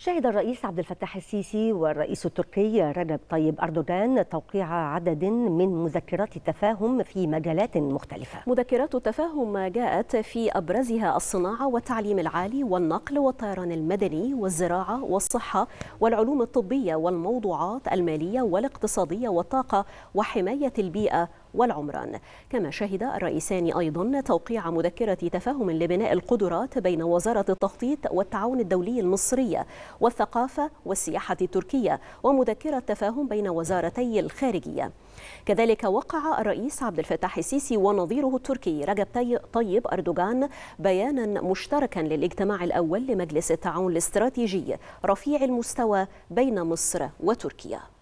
شهد الرئيس عبد الفتاح السيسي والرئيس التركي رجب طيب أردوغان توقيع عدد من مذكرات التفاهم في مجالات مختلفة مذكرات التفاهم جاءت في أبرزها الصناعة والتعليم العالي والنقل والطيران المدني والزراعة والصحة والعلوم الطبية والموضوعات المالية والاقتصادية والطاقة وحماية البيئة والعمران كما شهد الرئيسان أيضا توقيع مذكرة تفاهم لبناء القدرات بين وزارة التخطيط والتعاون الدولي المصرية والثقافة والسياحة التركية ومذكرة تفاهم بين وزارتي الخارجية كذلك وقع الرئيس عبد الفتاح السيسي ونظيره التركي رجب طيب أردوغان بيانا مشتركا للاجتماع الأول لمجلس التعاون الاستراتيجي رفيع المستوى بين مصر وتركيا